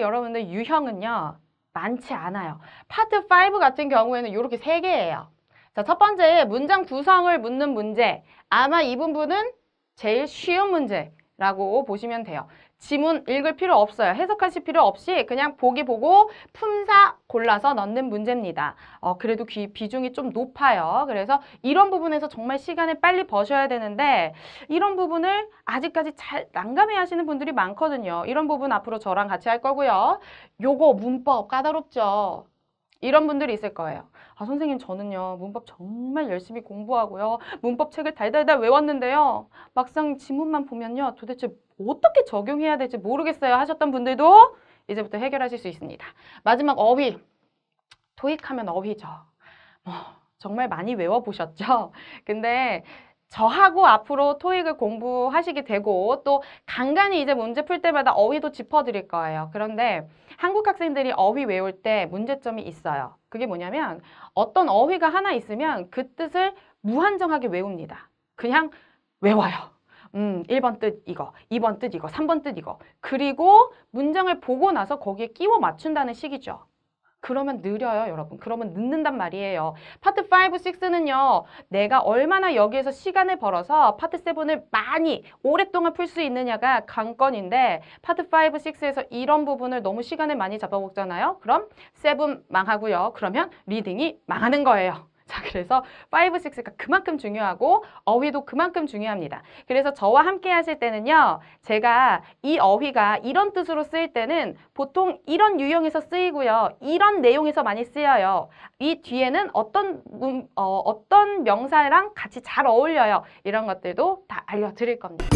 여러분들 유형은요. 많지 않아요. 파트 5 같은 경우에는 이렇게 세개예요 자, 첫 번째 문장 구성을 묻는 문제. 아마 이 부분은 제일 쉬운 문제라고 보시면 돼요. 지문 읽을 필요 없어요. 해석하실 필요 없이 그냥 보기 보고 품사 골라서 넣는 문제입니다. 어, 그래도 귀, 비중이 좀 높아요. 그래서 이런 부분에서 정말 시간을 빨리 버셔야 되는데 이런 부분을 아직까지 잘 난감해 하시는 분들이 많거든요. 이런 부분 앞으로 저랑 같이 할 거고요. 요거 문법 까다롭죠. 이런 분들이 있을 거예요. 아, 선생님, 저는요, 문법 정말 열심히 공부하고요. 문법 책을 달달달 외웠는데요. 막상 지문만 보면요, 도대체 어떻게 적용해야 될지 모르겠어요 하셨던 분들도 이제부터 해결하실 수 있습니다. 마지막 어휘. 토익하면 어휘죠. 뭐, 정말 많이 외워보셨죠? 근데 저하고 앞으로 토익을 공부하시게 되고 또 간간히 이제 문제 풀 때마다 어휘도 짚어드릴 거예요. 그런데 한국 학생들이 어휘 외울 때 문제점이 있어요. 그게 뭐냐면 어떤 어휘가 하나 있으면 그 뜻을 무한정하게 외웁니다. 그냥 외워요. 음, 1번 뜻 이거, 2번 뜻 이거, 3번 뜻 이거. 그리고 문장을 보고 나서 거기에 끼워 맞춘다는 식이죠. 그러면 느려요 여러분 그러면 늦는단 말이에요 파트 5, 6는요 내가 얼마나 여기에서 시간을 벌어서 파트 7을 많이 오랫동안 풀 수 있느냐가 관건인데 파트 5, 6에서 이런 부분을 너무 시간을 많이 잡아먹잖아요 그럼 7 망하고요 그러면 리딩이 망하는 거예요 자, 그래서 5, 6가 그만큼 중요하고 어휘도 그만큼 중요합니다. 그래서 저와 함께 하실 때는요. 제가 이 어휘가 이런 뜻으로 쓰일 때는 보통 이런 유형에서 쓰이고요. 이런 내용에서 많이 쓰여요. 이 뒤에는 어떤 문, 어, 어떤 명사랑 같이 잘 어울려요. 이런 것들도 다 알려드릴 겁니다.